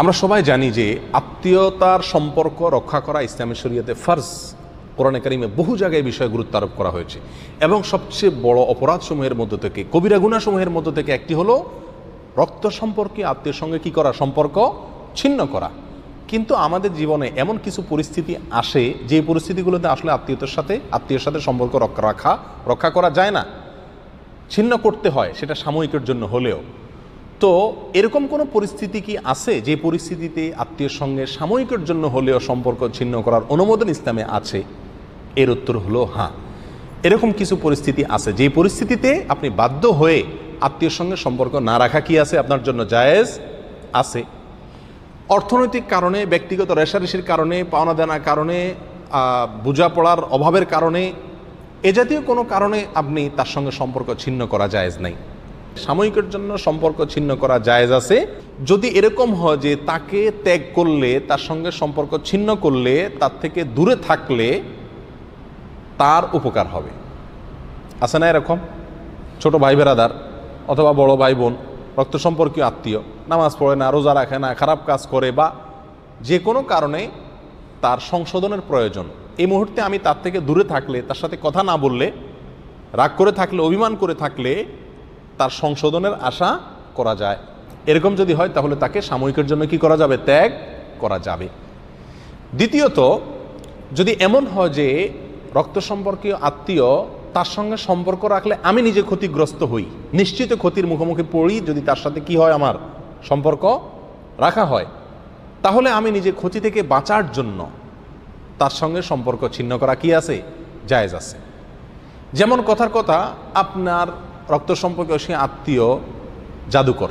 আমরা সবাই জানি যে আত্মীয়তার সম্পর্ক রক্ষা করা ইসলামী শরিয়াতে ফার্জ কোরআনে কারিমে বহু জায়গায় বিষয়ে গুরুত্ব আরোপ করা হয়েছে এবং সবচেয়ে বড় অপরাধসমূহের মধ্য থেকে কবিরা গুণাসমূহের মধ্য থেকে একটি হলো রক্ত সম্পর্কে আত্মীয়ের সঙ্গে কি করা সম্পর্ক ছিন্ন করা কিন্তু আমাদের জীবনে এমন কিছু পরিস্থিতি আসে যে পরিস্থিতিগুলোতে আসলে আত্মীয়তার সাথে আত্মীয়ের সাথে সম্পর্ক রক্ষা রাখা রক্ষা করা যায় না ছিন্ন করতে হয় সেটা সাময়িকের জন্য হলেও তো এরকম কোনো পরিস্থিতি কি আছে যে পরিস্থিতিতে আত্মীয় সঙ্গে সাময়িকের জন্য হলেও সম্পর্ক ছিন্ন করার অনুমোদন ইসলামে আছে এর উত্তর হলো হ্যাঁ এরকম কিছু পরিস্থিতি আছে যে পরিস্থিতিতে আপনি বাধ্য হয়ে আত্মীয়ের সঙ্গে সম্পর্ক না রাখা কি আছে আপনার জন্য জায়েজ আছে অর্থনৈতিক কারণে ব্যক্তিগত রেশারেশির কারণে পাওনা দেনার কারণে বোঝাপড়ার অভাবের কারণে এ জাতীয় কোনো কারণে আপনি তার সঙ্গে সম্পর্ক ছিন্ন করা জায়েজ নাই সাময়িকের জন্য সম্পর্ক ছিন্ন করা জায়জ আছে যদি এরকম হয় যে তাকে ত্যাগ করলে তার সঙ্গে সম্পর্ক ছিন্ন করলে তার থেকে দূরে থাকলে তার উপকার হবে আছে না এরকম ছোট ভাই বেড়াদার অথবা বড় ভাই বোন রক্ত সম্পর্কীয় আত্মীয় নামাজ পড়ে না রোজা রাখে না খারাপ কাজ করে বা যে কোনো কারণে তার সংশোধনের প্রয়োজন এই মুহূর্তে আমি তার থেকে দূরে থাকলে তার সাথে কথা না বললে রাগ করে থাকলে অভিমান করে থাকলে তার সংশোধনের আশা করা যায় এরকম যদি হয় তাহলে তাকে সাময়িকের জন্য কি করা যাবে ত্যাগ করা যাবে দ্বিতীয়ত যদি এমন হয় যে রক্ত সম্পর্কীয় আত্মীয় তার সঙ্গে সম্পর্ক রাখলে আমি নিজে ক্ষতিগ্রস্ত হই নিশ্চিত ক্ষতির মুখোমুখি পড়ি যদি তার সাথে কি হয় আমার সম্পর্ক রাখা হয় তাহলে আমি নিজে ক্ষতি থেকে বাঁচার জন্য তার সঙ্গে সম্পর্ক ছিন্ন করা কি আছে জায়েজ আছে যেমন কথার কথা আপনার রক্ত সম্পর্কে সে আত্মীয় জাদুকর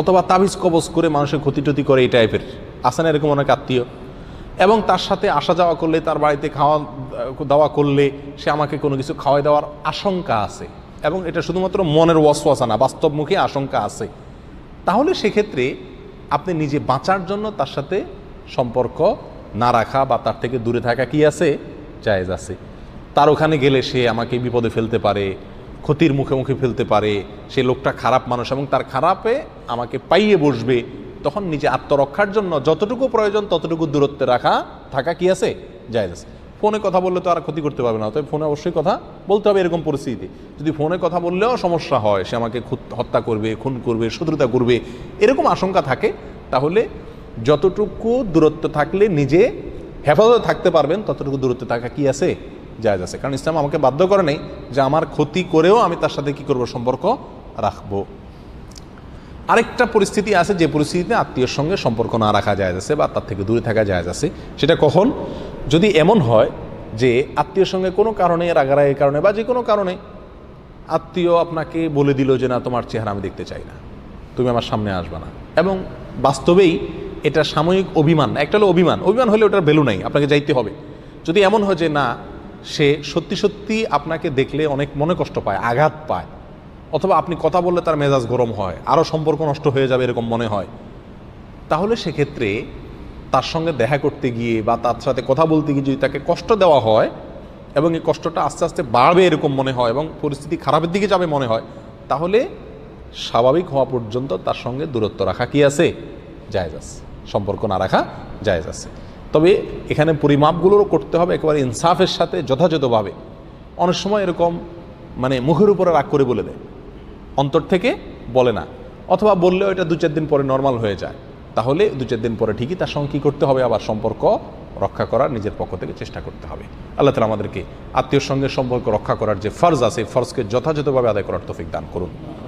অথবা তাবিজ কবজ করে মানুষের ক্ষতি টতি করে এই টাইপের আসেন এরকম অনেক আত্মীয় এবং তার সাথে আসা যাওয়া করলে তার বাড়িতে খাওয়া দাওয়া করলে সে আমাকে কোনো কিছু খাওয়াই দেওয়ার আশঙ্কা আছে এবং এটা শুধুমাত্র মনের ওয়াসওয়াসা না বাস্তবমুখী আশঙ্কা আছে তাহলে সেক্ষেত্রে আপনি নিজে বাঁচার জন্য তার সাথে সম্পর্ক না রাখা বা তার থেকে দূরে থাকা কি আছে জায়েজ আছে তার ওখানে গেলে সে আমাকে বিপদে ফেলতে পারে ক্ষতির মুখে মুখে ফেলতে পারে সে লোকটা খারাপ মানুষ এবং তার খারাপে আমাকে পাইয়ে বসবে তখন নিজে আত্মরক্ষার জন্য যতটুকু প্রয়োজন ততটুকু দূরত্বে রাখা থাকা কি আছে যায় আছে ফোনে কথা বললে তো আর ক্ষতি করতে পারবে না তবে ফোনে অবশ্যই কথা বলতে হবে এরকম পরিস্থিতিতে যদি ফোনে কথা বললেও সমস্যা হয় সে আমাকে হত্যা করবে খুন করবে শত্রুতা করবে এরকম আশঙ্কা থাকে তাহলে যতটুকু দূরত্ব থাকলে নিজে হেফাজতে থাকতে পারবেন ততটুকু দূরত্বে থাকা কি আছে জায়জ আছে কারণ ইসলাম আমাকে বাধ্য করে নেই যে আমার ক্ষতি করেও আমি তার সাথে কি করব সম্পর্ক রাখবো আরেকটা পরিস্থিতি আছে যে পরিস্থিতিতে আত্মীয়র সঙ্গে সম্পর্ক না রাখা যায় আছে বা তার থেকে দূরে থাকা যায় আছে সেটা কখন যদি এমন হয় যে আত্মীয়র সঙ্গে কোনো কারণে রাগারাগের কারণে বা যে কোনো কারণে আত্মীয় আপনাকে বলে দিল যে না তোমার চেহারা আমি দেখতে চাই না তুমি আমার সামনে আসবে না এবং বাস্তবেই এটা সাময়িক অভিমান একটা হলো অভিমান অভিমান হলে ওটার ভ্যালু নাই আপনাকে যাইতে হবে যদি এমন হয় যে না সে সত্যি সত্যি আপনাকে দেখলে অনেক মনে কষ্ট পায় আঘাত পায় অথবা আপনি কথা বললে তার মেজাজ গরম হয় আরও সম্পর্ক নষ্ট হয়ে যাবে এরকম মনে হয় তাহলে সেক্ষেত্রে তার সঙ্গে দেখা করতে গিয়ে বা তার সাথে কথা বলতে গিয়ে যদি তাকে কষ্ট দেওয়া হয় এবং এই কষ্টটা আস্তে আস্তে বাড়বে এরকম মনে হয় এবং পরিস্থিতি খারাপের দিকে যাবে মনে হয় তাহলে স্বাভাবিক হওয়া পর্যন্ত তার সঙ্গে দূরত্ব রাখা কি আছে জায়জ আছে সম্পর্ক না রাখা জায়জ আছে তবে এখানে পরিমাপগুলোরও করতে হবে একেবারে ইনসাফের সাথে যথাযথভাবে অনেক সময় এরকম মানে মুখের উপরে রাগ করে বলে দেয় অন্তর থেকে বলে না অথবা বললেও এটা দু চার দিন পরে নর্মাল হয়ে যায় তাহলে দু চার দিন পরে ঠিকই তার সঙ্গে কী করতে হবে আবার সম্পর্ক রক্ষা করার নিজের পক্ষ থেকে চেষ্টা করতে হবে আল্লাহ তালা আমাদেরকে আত্মীয়র সঙ্গে সম্পর্ক রক্ষা করার যে ফর্জ আছে ফর্জকে যথাযথভাবে আদায় করার তফিক দান করুন